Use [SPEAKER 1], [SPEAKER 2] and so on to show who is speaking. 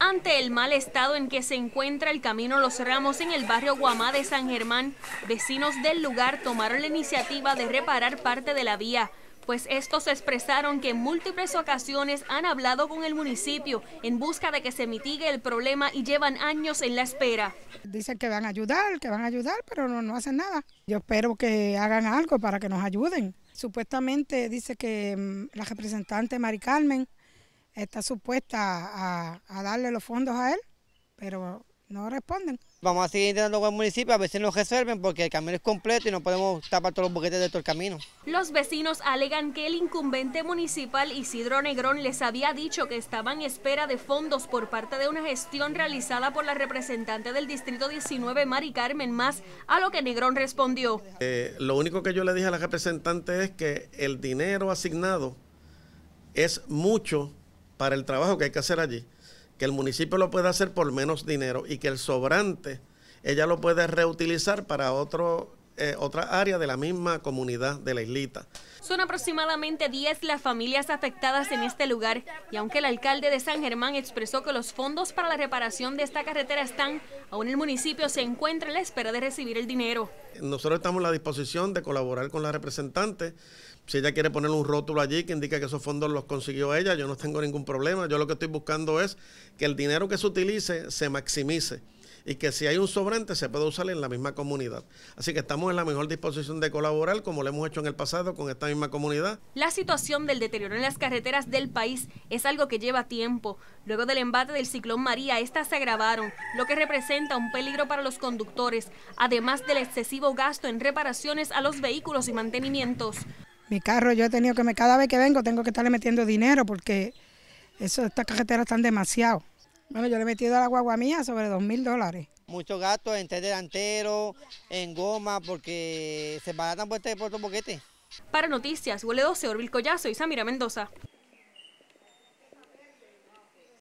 [SPEAKER 1] Ante el mal estado en que se encuentra el camino Los Ramos en el barrio Guamá de San Germán, vecinos del lugar tomaron la iniciativa de reparar parte de la vía, pues estos expresaron que en múltiples ocasiones han hablado con el municipio en busca de que se mitigue el problema y llevan años en la espera.
[SPEAKER 2] Dicen que van a ayudar, que van a ayudar, pero no, no hacen nada. Yo espero que hagan algo para que nos ayuden. Supuestamente dice que mm, la representante Mari Carmen está supuesta a, darle los fondos a él, pero no responden.
[SPEAKER 3] Vamos a seguir intentando con el municipio, a ver si nos reserven porque el camino es completo y no podemos tapar todos los boquetes de todo el camino.
[SPEAKER 2] Los
[SPEAKER 1] vecinos alegan que el incumbente municipal Isidro Negrón les había dicho que estaban en espera de fondos por parte de una gestión realizada por la representante del Distrito 19, Mari Carmen Más, a lo que Negrón respondió.
[SPEAKER 4] Eh, lo único que yo le dije a la representante es que el dinero asignado es mucho para el trabajo que hay que hacer allí, que el municipio lo pueda hacer por menos dinero y que el sobrante ella lo puede reutilizar para otro eh, otra área de la misma comunidad de la islita.
[SPEAKER 1] Son aproximadamente 10 las familias afectadas en este lugar y aunque el alcalde de San Germán expresó que los fondos para la reparación de esta carretera están, aún el municipio se encuentra en la espera de recibir el dinero.
[SPEAKER 4] Nosotros estamos a la disposición de colaborar con la representante. Si ella quiere poner un rótulo allí que indica que esos fondos los consiguió ella, yo no tengo ningún problema. Yo lo que estoy buscando es que el dinero que se utilice se maximice y que si hay un sobrante se puede usar en la misma comunidad. Así que estamos en la mejor disposición de colaborar como lo hemos hecho en el pasado con esta misma comunidad. La
[SPEAKER 1] situación del deterioro en las carreteras del país es algo que lleva tiempo. Luego del embate del ciclón María, estas se agravaron, lo que representa un peligro para los conductores, además del excesivo gasto en reparaciones a los vehículos y mantenimientos.
[SPEAKER 2] Mi carro yo he tenido que, me, cada vez que vengo tengo que estarle metiendo dinero porque estas carreteras están demasiado. Bueno, yo le he metido a la guagua mía sobre dos mil dólares.
[SPEAKER 3] Muchos gastos en tres delantero, en goma, porque se baratan por este por boquete. Para
[SPEAKER 1] Noticias, huele 12, Orville Collazo y Samira Mendoza.